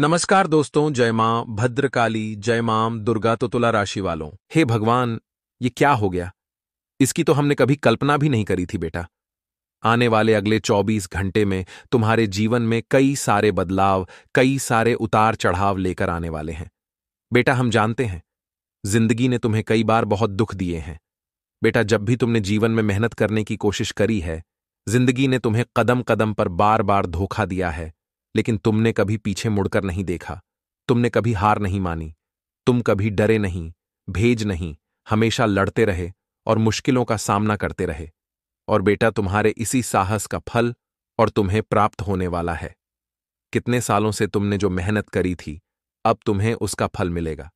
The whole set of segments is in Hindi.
नमस्कार दोस्तों जय मां भद्रकाली जय मां दुर्गा तो तुला राशि वालों हे भगवान ये क्या हो गया इसकी तो हमने कभी कल्पना भी नहीं करी थी बेटा आने वाले अगले 24 घंटे में तुम्हारे जीवन में कई सारे बदलाव कई सारे उतार चढ़ाव लेकर आने वाले हैं बेटा हम जानते हैं जिंदगी ने तुम्हें कई बार बहुत दुख दिए हैं बेटा जब भी तुमने जीवन में मेहनत करने की कोशिश करी है जिंदगी ने तुम्हें कदम कदम पर बार बार धोखा दिया है लेकिन तुमने कभी पीछे मुड़कर नहीं देखा तुमने कभी हार नहीं मानी तुम कभी डरे नहीं भेज नहीं हमेशा लड़ते रहे और मुश्किलों का सामना करते रहे और बेटा तुम्हारे इसी साहस का फल और तुम्हें प्राप्त होने वाला है कितने सालों से तुमने जो मेहनत करी थी अब तुम्हें उसका फल मिलेगा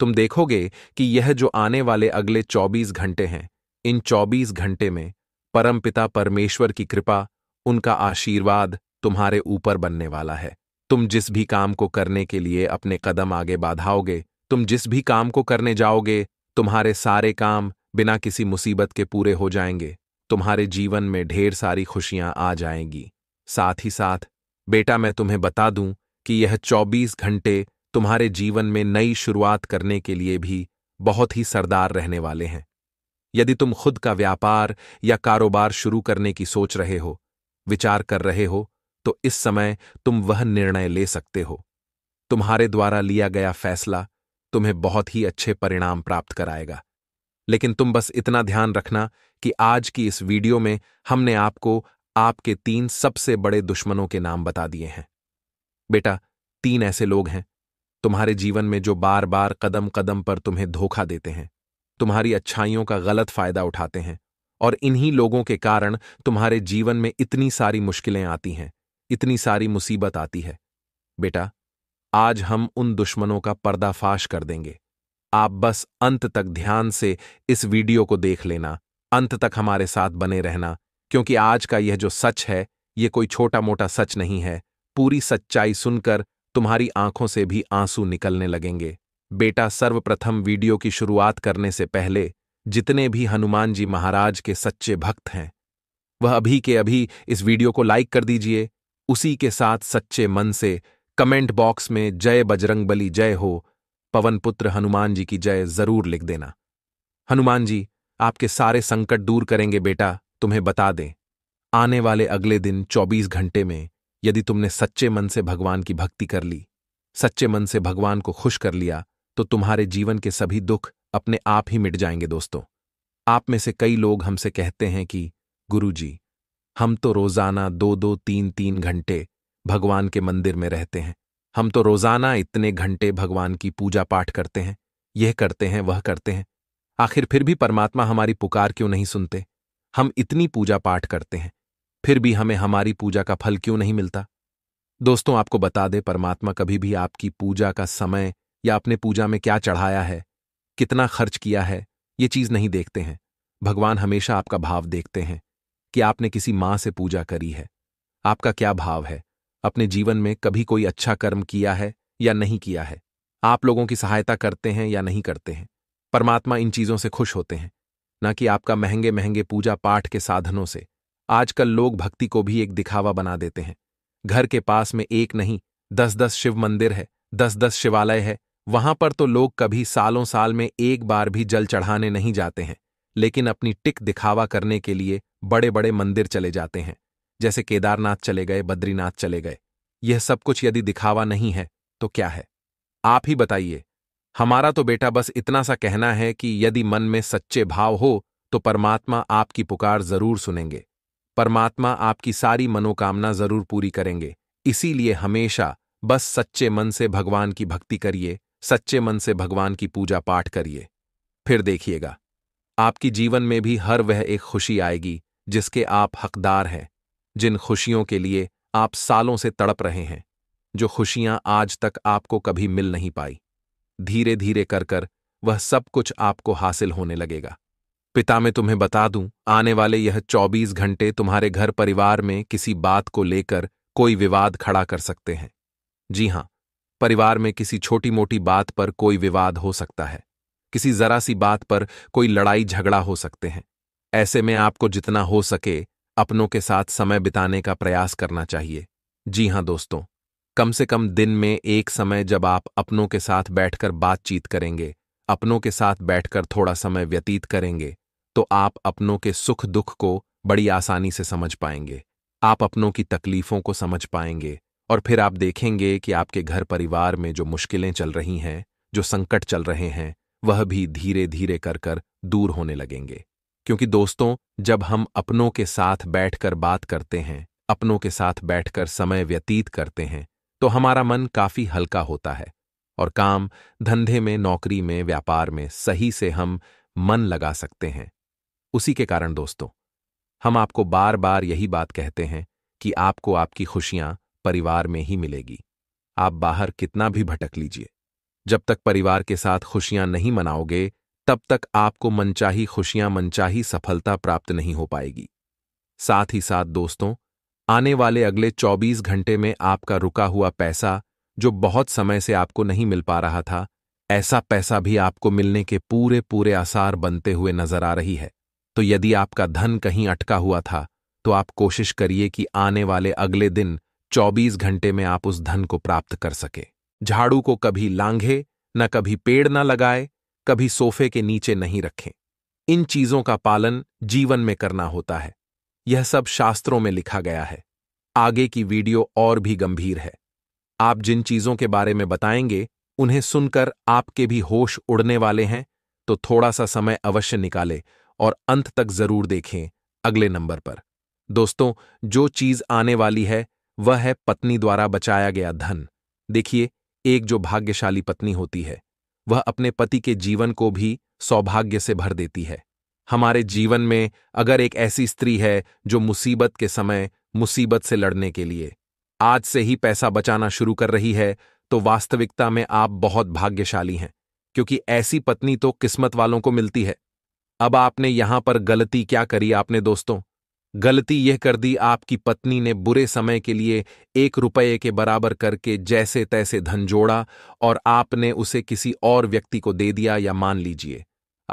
तुम देखोगे कि यह जो आने वाले अगले 24 घंटे हैं इन 24 घंटे में परमपिता परमेश्वर की कृपा उनका आशीर्वाद तुम्हारे ऊपर बनने वाला है तुम जिस भी काम को करने के लिए अपने कदम आगे बाधाओगे तुम जिस भी काम को करने जाओगे तुम्हारे सारे काम बिना किसी मुसीबत के पूरे हो जाएंगे तुम्हारे जीवन में ढेर सारी खुशियां आ जाएंगी साथ ही साथ बेटा मैं तुम्हें बता दूं कि यह 24 घंटे तुम्हारे जीवन में नई शुरुआत करने के लिए भी बहुत ही सरदार रहने वाले हैं यदि तुम खुद का व्यापार या कारोबार शुरू करने की सोच रहे हो विचार कर रहे हो तो इस समय तुम वह निर्णय ले सकते हो तुम्हारे द्वारा लिया गया फैसला तुम्हें बहुत ही अच्छे परिणाम प्राप्त कराएगा लेकिन तुम बस इतना ध्यान रखना कि आज की इस वीडियो में हमने आपको आपके तीन सबसे बड़े दुश्मनों के नाम बता दिए हैं बेटा तीन ऐसे लोग हैं तुम्हारे जीवन में जो बार बार कदम कदम पर तुम्हें धोखा देते हैं तुम्हारी अच्छाइयों का गलत फायदा उठाते हैं और इन्हीं लोगों के कारण तुम्हारे जीवन में इतनी सारी मुश्किलें आती हैं इतनी सारी मुसीबत आती है बेटा आज हम उन दुश्मनों का पर्दाफाश कर देंगे आप बस अंत तक ध्यान से इस वीडियो को देख लेना अंत तक हमारे साथ बने रहना क्योंकि आज का यह जो सच है ये कोई छोटा मोटा सच नहीं है पूरी सच्चाई सुनकर तुम्हारी आंखों से भी आंसू निकलने लगेंगे बेटा सर्वप्रथम वीडियो की शुरुआत करने से पहले जितने भी हनुमान जी महाराज के सच्चे भक्त हैं वह अभी के अभी इस वीडियो को लाइक कर दीजिए उसी के साथ सच्चे मन से कमेंट बॉक्स में जय बजरंगबली जय हो पवन पुत्र हनुमान जी की जय जरूर लिख देना हनुमान जी आपके सारे संकट दूर करेंगे बेटा तुम्हें बता दें आने वाले अगले दिन 24 घंटे में यदि तुमने सच्चे मन से भगवान की भक्ति कर ली सच्चे मन से भगवान को खुश कर लिया तो तुम्हारे जीवन के सभी दुख अपने आप ही मिट जाएंगे दोस्तों आप में से कई लोग हमसे कहते हैं कि गुरुजी हम तो रोजाना दो दो तीन तीन घंटे भगवान के मंदिर में रहते हैं हम तो रोजाना इतने घंटे भगवान की पूजा पाठ करते हैं यह करते हैं वह करते हैं आखिर फिर भी परमात्मा हमारी पुकार क्यों नहीं सुनते हम इतनी पूजा पाठ करते हैं फिर भी हमें हमारी पूजा का फल क्यों नहीं मिलता दोस्तों आपको बता दे परमात्मा कभी भी आपकी पूजा का समय या आपने पूजा में क्या चढ़ाया है कितना खर्च किया है ये चीज नहीं देखते हैं भगवान हमेशा आपका भाव देखते हैं कि आपने किसी माँ से पूजा करी है आपका क्या भाव है अपने जीवन में कभी कोई अच्छा कर्म किया है या नहीं किया है आप लोगों की सहायता करते हैं या नहीं करते हैं परमात्मा इन चीजों से खुश होते हैं ना कि आपका महंगे महंगे पूजा पाठ के साधनों से आजकल लोग भक्ति को भी एक दिखावा बना देते हैं घर के पास में एक नहीं दस दस शिव मंदिर है दस दस शिवालय है वहां पर तो लोग कभी सालों साल में एक बार भी जल चढ़ाने नहीं जाते हैं लेकिन अपनी टिक दिखावा करने के लिए बड़े बड़े मंदिर चले जाते हैं जैसे केदारनाथ चले गए बद्रीनाथ चले गए यह सब कुछ यदि दिखावा नहीं है तो क्या है आप ही बताइए हमारा तो बेटा बस इतना सा कहना है कि यदि मन में सच्चे भाव हो तो परमात्मा आपकी पुकार जरूर सुनेंगे परमात्मा आपकी सारी मनोकामना जरूर पूरी करेंगे इसीलिए हमेशा बस सच्चे मन से भगवान की भक्ति करिए सच्चे मन से भगवान की पूजा पाठ करिए फिर देखिएगा आपकी जीवन में भी हर वह एक खुशी आएगी जिसके आप हकदार हैं जिन खुशियों के लिए आप सालों से तड़प रहे हैं जो खुशियां आज तक आपको कभी मिल नहीं पाई धीरे धीरे कर कर वह सब कुछ आपको हासिल होने लगेगा पिता मैं तुम्हें बता दूं आने वाले यह 24 घंटे तुम्हारे घर परिवार में किसी बात को लेकर कोई विवाद खड़ा कर सकते हैं जी हां परिवार में किसी छोटी मोटी बात पर कोई विवाद हो सकता है किसी जरा सी बात पर कोई लड़ाई झगड़ा हो सकते हैं ऐसे में आपको जितना हो सके अपनों के साथ समय बिताने का प्रयास करना चाहिए जी हां दोस्तों कम से कम दिन में एक समय जब आप अपनों के साथ बैठकर बातचीत करेंगे अपनों के साथ बैठकर थोड़ा समय व्यतीत करेंगे तो आप अपनों के सुख दुख को बड़ी आसानी से समझ पाएंगे आप अपनों की तकलीफों को समझ पाएंगे और फिर आप देखेंगे कि आपके घर परिवार में जो मुश्किलें चल रही हैं जो संकट चल रहे हैं वह भी धीरे धीरे कर कर दूर होने लगेंगे क्योंकि दोस्तों जब हम अपनों के साथ बैठकर बात करते हैं अपनों के साथ बैठकर समय व्यतीत करते हैं तो हमारा मन काफी हल्का होता है और काम धंधे में नौकरी में व्यापार में सही से हम मन लगा सकते हैं उसी के कारण दोस्तों हम आपको बार बार यही बात कहते हैं कि आपको आपकी खुशियां परिवार में ही मिलेगी आप बाहर कितना भी भटक लीजिए जब तक परिवार के साथ खुशियां नहीं मनाओगे तब तक आपको मनचाही खुशियां मनचाही सफलता प्राप्त नहीं हो पाएगी साथ ही साथ दोस्तों आने वाले अगले 24 घंटे में आपका रुका हुआ पैसा जो बहुत समय से आपको नहीं मिल पा रहा था ऐसा पैसा भी आपको मिलने के पूरे पूरे आसार बनते हुए नजर आ रही है तो यदि आपका धन कहीं अटका हुआ था तो आप कोशिश करिए कि आने वाले अगले दिन 24 घंटे में आप उस धन को प्राप्त कर सके झाड़ू को कभी लांघे न कभी पेड़ न लगाए कभी सोफे के नीचे नहीं रखें इन चीजों का पालन जीवन में करना होता है यह सब शास्त्रों में लिखा गया है आगे की वीडियो और भी गंभीर है आप जिन चीजों के बारे में बताएंगे उन्हें सुनकर आपके भी होश उड़ने वाले हैं तो थोड़ा सा समय अवश्य निकाले और अंत तक जरूर देखें अगले नंबर पर दोस्तों जो चीज आने वाली है वह है पत्नी द्वारा बचाया गया धन देखिए एक जो भाग्यशाली पत्नी होती है वह अपने पति के जीवन को भी सौभाग्य से भर देती है हमारे जीवन में अगर एक ऐसी स्त्री है जो मुसीबत के समय मुसीबत से लड़ने के लिए आज से ही पैसा बचाना शुरू कर रही है तो वास्तविकता में आप बहुत भाग्यशाली हैं क्योंकि ऐसी पत्नी तो किस्मत वालों को मिलती है अब आपने यहां पर गलती क्या करी आपने दोस्तों गलती यह कर दी आपकी पत्नी ने बुरे समय के लिए एक रुपये के बराबर करके जैसे तैसे धन जोड़ा और आपने उसे किसी और व्यक्ति को दे दिया या मान लीजिए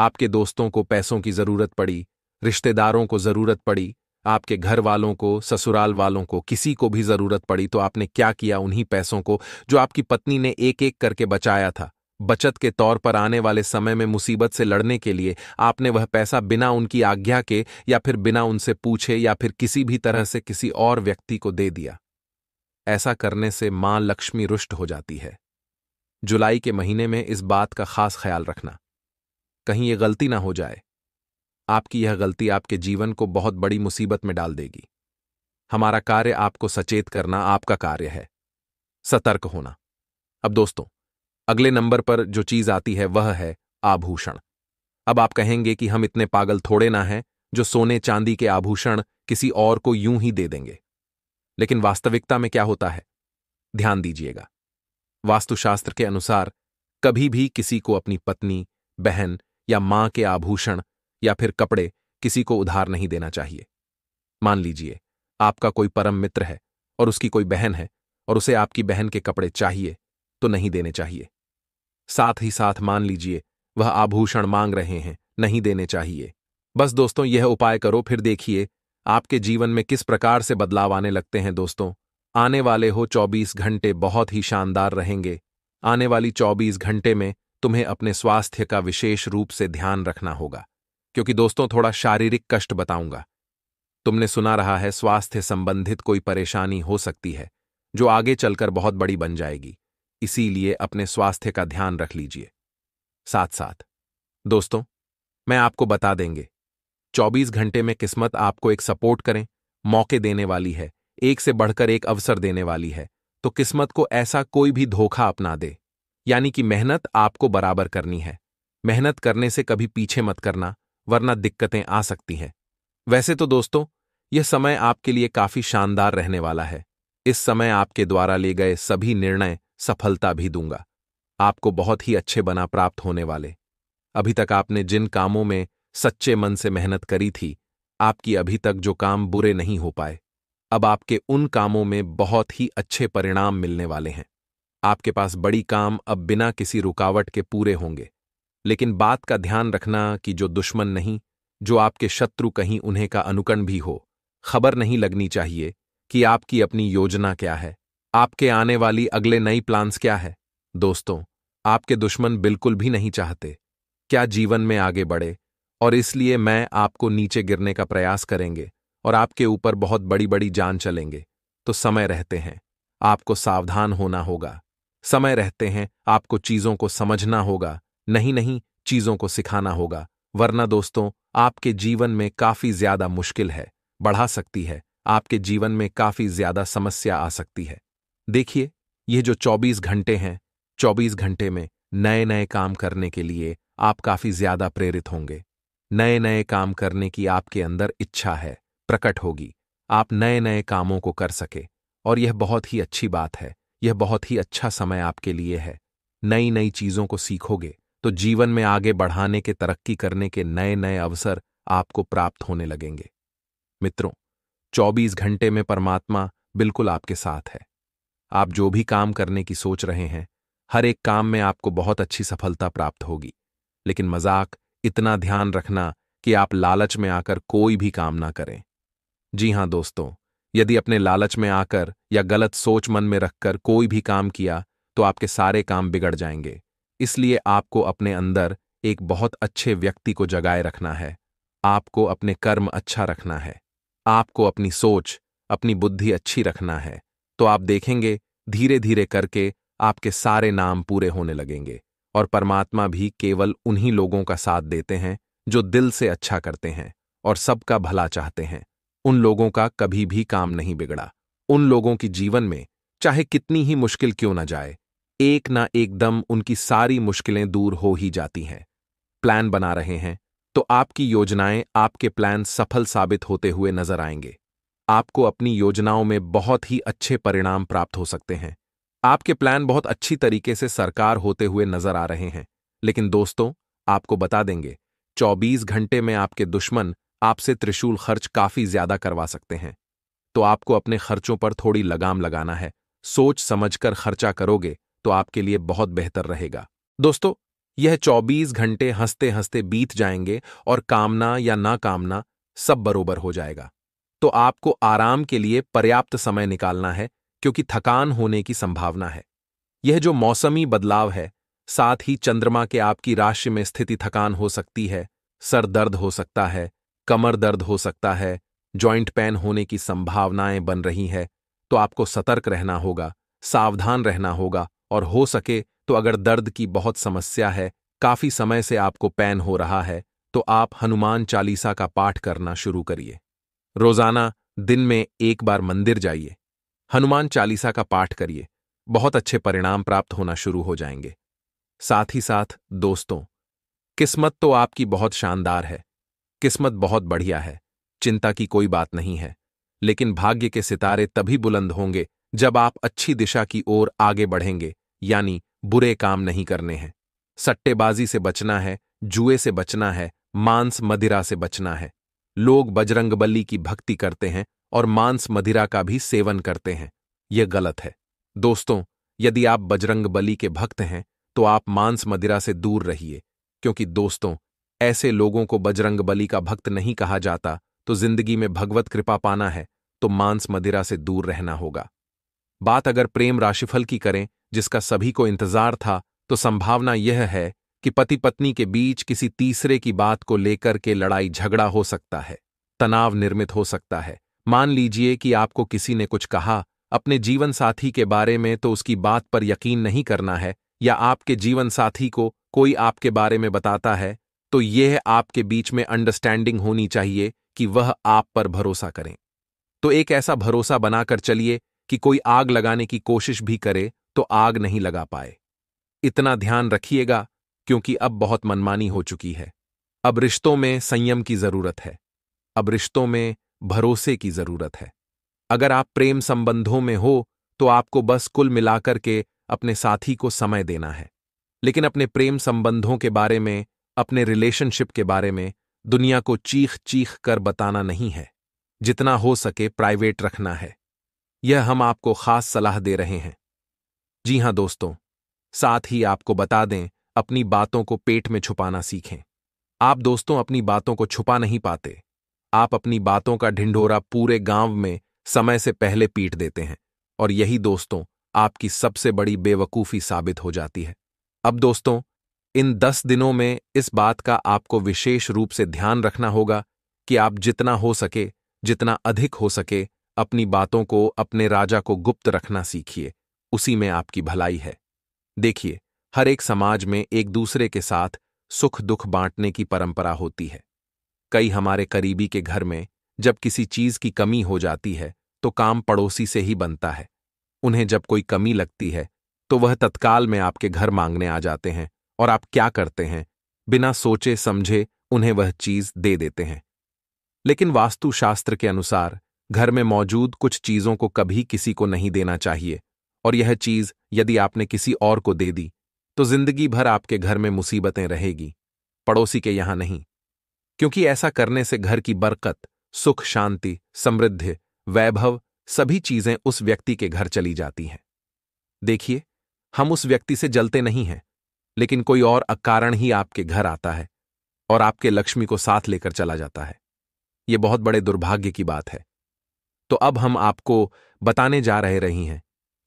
आपके दोस्तों को पैसों की जरूरत पड़ी रिश्तेदारों को जरूरत पड़ी आपके घर वालों को ससुराल वालों को किसी को भी जरूरत पड़ी तो आपने क्या किया उन्हीं पैसों को जो आपकी पत्नी ने एक एक करके बचाया था बचत के तौर पर आने वाले समय में मुसीबत से लड़ने के लिए आपने वह पैसा बिना उनकी आज्ञा के या फिर बिना उनसे पूछे या फिर किसी भी तरह से किसी और व्यक्ति को दे दिया ऐसा करने से मां लक्ष्मी रुष्ट हो जाती है जुलाई के महीने में इस बात का खास ख्याल रखना कहीं ये गलती ना हो जाए आपकी यह गलती आपके जीवन को बहुत बड़ी मुसीबत में डाल देगी हमारा कार्य आपको सचेत करना आपका कार्य है सतर्क होना अब दोस्तों अगले नंबर पर जो चीज आती है वह है आभूषण अब आप कहेंगे कि हम इतने पागल थोड़े ना हैं जो सोने चांदी के आभूषण किसी और को यूं ही दे देंगे लेकिन वास्तविकता में क्या होता है ध्यान दीजिएगा वास्तुशास्त्र के अनुसार कभी भी किसी को अपनी पत्नी बहन या मां के आभूषण या फिर कपड़े किसी को उधार नहीं देना चाहिए मान लीजिए आपका कोई परम मित्र है और उसकी कोई बहन है और उसे आपकी बहन के कपड़े चाहिए तो नहीं देने चाहिए साथ ही साथ मान लीजिए वह आभूषण मांग रहे हैं नहीं देने चाहिए बस दोस्तों यह उपाय करो फिर देखिए आपके जीवन में किस प्रकार से बदलाव आने लगते हैं दोस्तों आने वाले हो 24 घंटे बहुत ही शानदार रहेंगे आने वाली 24 घंटे में तुम्हें अपने स्वास्थ्य का विशेष रूप से ध्यान रखना होगा क्योंकि दोस्तों थोड़ा शारीरिक कष्ट बताऊंगा तुमने सुना रहा है स्वास्थ्य संबंधित कोई परेशानी हो सकती है जो आगे चलकर बहुत बड़ी बन जाएगी इसीलिए अपने स्वास्थ्य का ध्यान रख लीजिए साथ साथ दोस्तों मैं आपको बता देंगे 24 घंटे में किस्मत आपको एक सपोर्ट करें मौके देने वाली है एक से बढ़कर एक अवसर देने वाली है तो किस्मत को ऐसा कोई भी धोखा अपना दे यानी कि मेहनत आपको बराबर करनी है मेहनत करने से कभी पीछे मत करना वरना दिक्कतें आ सकती हैं वैसे तो दोस्तों यह समय आपके लिए काफी शानदार रहने वाला है इस समय आपके द्वारा ले गए सभी निर्णय सफलता भी दूंगा आपको बहुत ही अच्छे बना प्राप्त होने वाले अभी तक आपने जिन कामों में सच्चे मन से मेहनत करी थी आपकी अभी तक जो काम बुरे नहीं हो पाए अब आपके उन कामों में बहुत ही अच्छे परिणाम मिलने वाले हैं आपके पास बड़ी काम अब बिना किसी रुकावट के पूरे होंगे लेकिन बात का ध्यान रखना कि जो दुश्मन नहीं जो आपके शत्रु कहीं उन्हें का अनुकरण भी हो खबर नहीं लगनी चाहिए कि आपकी अपनी योजना क्या है आपके आने वाली अगले नई प्लान्स क्या है दोस्तों आपके दुश्मन बिल्कुल भी नहीं चाहते क्या जीवन में आगे बढ़े और इसलिए मैं आपको नीचे गिरने का प्रयास करेंगे और आपके ऊपर बहुत बड़ी बड़ी जान चलेंगे तो समय रहते हैं आपको सावधान होना होगा समय रहते हैं आपको चीज़ों को समझना होगा नहीं नहीं चीज़ों को सिखाना होगा वरना दोस्तों आपके जीवन में काफ़ी ज्यादा मुश्किल है बढ़ा सकती है आपके जीवन में काफ़ी ज्यादा समस्या आ सकती है देखिए ये जो 24 घंटे हैं 24 घंटे में नए नए काम करने के लिए आप काफी ज्यादा प्रेरित होंगे नए नए काम करने की आपके अंदर इच्छा है प्रकट होगी आप नए नए कामों को कर सके और यह बहुत ही अच्छी बात है यह बहुत ही अच्छा समय आपके लिए है नई नई चीजों को सीखोगे तो जीवन में आगे बढ़ाने के तरक्की करने के नए नए अवसर आपको प्राप्त होने लगेंगे मित्रों 24 घंटे में परमात्मा बिल्कुल आपके साथ है आप जो भी काम करने की सोच रहे हैं हर एक काम में आपको बहुत अच्छी सफलता प्राप्त होगी लेकिन मजाक इतना ध्यान रखना कि आप लालच में आकर कोई भी काम ना करें जी हां दोस्तों यदि अपने लालच में आकर या गलत सोच मन में रखकर कोई भी काम किया तो आपके सारे काम बिगड़ जाएंगे इसलिए आपको अपने अंदर एक बहुत अच्छे व्यक्ति को जगाए रखना है आपको अपने कर्म अच्छा रखना है आपको अपनी सोच अपनी बुद्धि अच्छी रखना है तो आप देखेंगे धीरे धीरे करके आपके सारे नाम पूरे होने लगेंगे और परमात्मा भी केवल उन्हीं लोगों का साथ देते हैं जो दिल से अच्छा करते हैं और सबका भला चाहते हैं उन लोगों का कभी भी काम नहीं बिगड़ा उन लोगों की जीवन में चाहे कितनी ही मुश्किल क्यों ना जाए एक ना एकदम उनकी सारी मुश्किलें दूर हो ही जाती हैं प्लान बना रहे हैं तो आपकी योजनाएं आपके प्लान सफल साबित होते हुए नजर आएंगे आपको अपनी योजनाओं में बहुत ही अच्छे परिणाम प्राप्त हो सकते हैं आपके प्लान बहुत अच्छी तरीके से सरकार होते हुए नजर आ रहे हैं लेकिन दोस्तों आपको बता देंगे 24 घंटे में आपके दुश्मन आपसे त्रिशूल खर्च काफी ज्यादा करवा सकते हैं तो आपको अपने खर्चों पर थोड़ी लगाम लगाना है सोच समझकर खर्चा करोगे तो आपके लिए बहुत बेहतर रहेगा दोस्तों यह 24 घंटे हंसते हंसते बीत जाएंगे और कामना या ना कामना सब बरोबर हो जाएगा तो आपको आराम के लिए पर्याप्त समय निकालना है क्योंकि थकान होने की संभावना है यह जो मौसमी बदलाव है साथ ही चंद्रमा के आपकी राशि में स्थिति थकान हो सकती है सर दर्द हो सकता है कमर दर्द हो सकता है जॉइंट पेन होने की संभावनाएं बन रही है तो आपको सतर्क रहना होगा सावधान रहना होगा और हो सके तो अगर दर्द की बहुत समस्या है काफी समय से आपको पैन हो रहा है तो आप हनुमान चालीसा का पाठ करना शुरू करिए रोजाना दिन में एक बार मंदिर जाइए हनुमान चालीसा का पाठ करिए बहुत अच्छे परिणाम प्राप्त होना शुरू हो जाएंगे साथ ही साथ दोस्तों किस्मत तो आपकी बहुत शानदार है किस्मत बहुत बढ़िया है चिंता की कोई बात नहीं है लेकिन भाग्य के सितारे तभी बुलंद होंगे जब आप अच्छी दिशा की ओर आगे बढ़ेंगे यानी बुरे काम नहीं करने हैं सट्टेबाजी से बचना है जुए से बचना है मांस मदिरा से बचना है लोग बजरंगबली की भक्ति करते हैं और मांस मदिरा का भी सेवन करते हैं यह गलत है दोस्तों यदि आप बजरंगबली के भक्त हैं तो आप मांस मदिरा से दूर रहिए क्योंकि दोस्तों ऐसे लोगों को बजरंगबली का भक्त नहीं कहा जाता तो जिंदगी में भगवत कृपा पाना है तो मांस मदिरा से दूर रहना होगा बात अगर प्रेम राशिफल की करें जिसका सभी को इंतजार था तो संभावना यह है कि पति पत्नी के बीच किसी तीसरे की बात को लेकर के लड़ाई झगड़ा हो सकता है तनाव निर्मित हो सकता है मान लीजिए कि आपको किसी ने कुछ कहा अपने जीवन साथी के बारे में तो उसकी बात पर यकीन नहीं करना है या आपके जीवन साथी को कोई आपके बारे में बताता है तो यह आपके बीच में अंडरस्टैंडिंग होनी चाहिए कि वह आप पर भरोसा करें तो एक ऐसा भरोसा बनाकर चलिए कि कोई आग लगाने की कोशिश भी करे तो आग नहीं लगा पाए इतना ध्यान रखिएगा क्योंकि अब बहुत मनमानी हो चुकी है अब रिश्तों में संयम की जरूरत है अब रिश्तों में भरोसे की जरूरत है अगर आप प्रेम संबंधों में हो तो आपको बस कुल मिलाकर के अपने साथी को समय देना है लेकिन अपने प्रेम संबंधों के बारे में अपने रिलेशनशिप के बारे में दुनिया को चीख चीख कर बताना नहीं है जितना हो सके प्राइवेट रखना है यह हम आपको खास सलाह दे रहे हैं जी हां दोस्तों साथ ही आपको बता दें अपनी बातों को पेट में छुपाना सीखें आप दोस्तों अपनी बातों को छुपा नहीं पाते आप अपनी बातों का ढिंढोरा पूरे गांव में समय से पहले पीट देते हैं और यही दोस्तों आपकी सबसे बड़ी बेवकूफ़ी साबित हो जाती है अब दोस्तों इन दस दिनों में इस बात का आपको विशेष रूप से ध्यान रखना होगा कि आप जितना हो सके जितना अधिक हो सके अपनी बातों को अपने राजा को गुप्त रखना सीखिए उसी में आपकी भलाई है देखिए हर एक समाज में एक दूसरे के साथ सुख दुख बांटने की परंपरा होती है कई हमारे करीबी के घर में जब किसी चीज की कमी हो जाती है तो काम पड़ोसी से ही बनता है उन्हें जब कोई कमी लगती है तो वह तत्काल में आपके घर मांगने आ जाते हैं और आप क्या करते हैं बिना सोचे समझे उन्हें वह चीज दे देते हैं लेकिन वास्तुशास्त्र के अनुसार घर में मौजूद कुछ चीजों को कभी किसी को नहीं देना चाहिए और यह चीज यदि आपने किसी और को दे दी तो जिंदगी भर आपके घर में मुसीबतें रहेगी पड़ोसी के यहां नहीं क्योंकि ऐसा करने से घर की बरकत सुख शांति समृद्धि वैभव सभी चीजें उस व्यक्ति के घर चली जाती हैं देखिए हम उस व्यक्ति से जलते नहीं हैं लेकिन कोई और अकारण ही आपके घर आता है और आपके लक्ष्मी को साथ लेकर चला जाता है यह बहुत बड़े दुर्भाग्य की बात है तो अब हम आपको बताने जा रहे रही हैं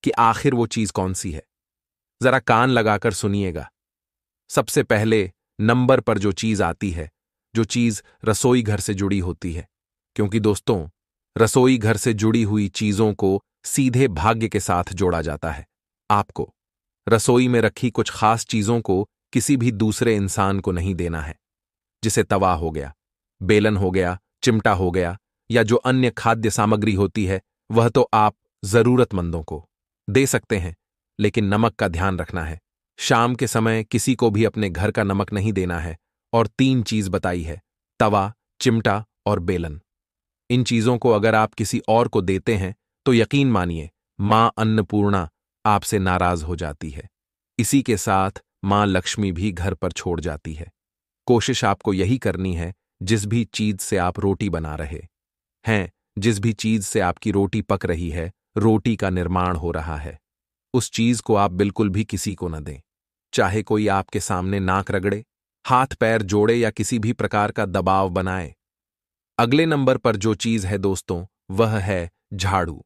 कि आखिर वो चीज कौन सी है जरा कान लगाकर सुनिएगा सबसे पहले नंबर पर जो चीज आती है जो चीज रसोई घर से जुड़ी होती है क्योंकि दोस्तों रसोई घर से जुड़ी हुई चीजों को सीधे भाग्य के साथ जोड़ा जाता है आपको रसोई में रखी कुछ खास चीजों को किसी भी दूसरे इंसान को नहीं देना है जिसे तवा हो गया बेलन हो गया चिमटा हो गया या जो अन्य खाद्य सामग्री होती है वह तो आप जरूरतमंदों को दे सकते हैं लेकिन नमक का ध्यान रखना है शाम के समय किसी को भी अपने घर का नमक नहीं देना है और तीन चीज बताई है तवा चिमटा और बेलन इन चीजों को अगर आप किसी और को देते हैं तो यकीन मानिए मां अन्नपूर्णा आपसे नाराज हो जाती है इसी के साथ मां लक्ष्मी भी घर पर छोड़ जाती है कोशिश आपको यही करनी है जिस भी चीज से आप रोटी बना रहे हैं जिस भी चीज से आपकी रोटी पक रही है रोटी का निर्माण हो रहा है उस चीज को आप बिल्कुल भी किसी को न दें चाहे कोई आपके सामने नाक रगड़े हाथ पैर जोड़े या किसी भी प्रकार का दबाव बनाए अगले नंबर पर जो चीज है दोस्तों वह है झाड़ू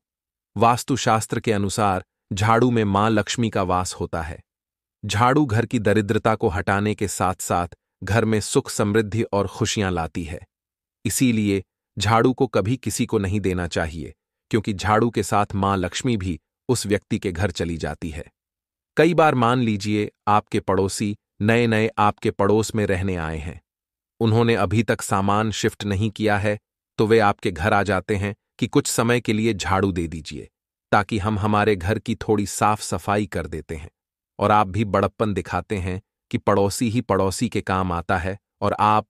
वास्तुशास्त्र के अनुसार झाड़ू में मां लक्ष्मी का वास होता है झाड़ू घर की दरिद्रता को हटाने के साथ साथ घर में सुख समृद्धि और खुशियां लाती है इसीलिए झाड़ू को कभी किसी को नहीं देना चाहिए क्योंकि झाड़ू के साथ मां लक्ष्मी भी उस व्यक्ति के घर चली जाती है कई बार मान लीजिए आपके पड़ोसी नए नए आपके पड़ोस में रहने आए हैं उन्होंने अभी तक सामान शिफ्ट नहीं किया है तो वे आपके घर आ जाते हैं कि कुछ समय के लिए झाड़ू दे दीजिए ताकि हम हमारे घर की थोड़ी साफ सफाई कर देते हैं और आप भी बड़प्पन दिखाते हैं कि पड़ोसी ही पड़ोसी के काम आता है और आप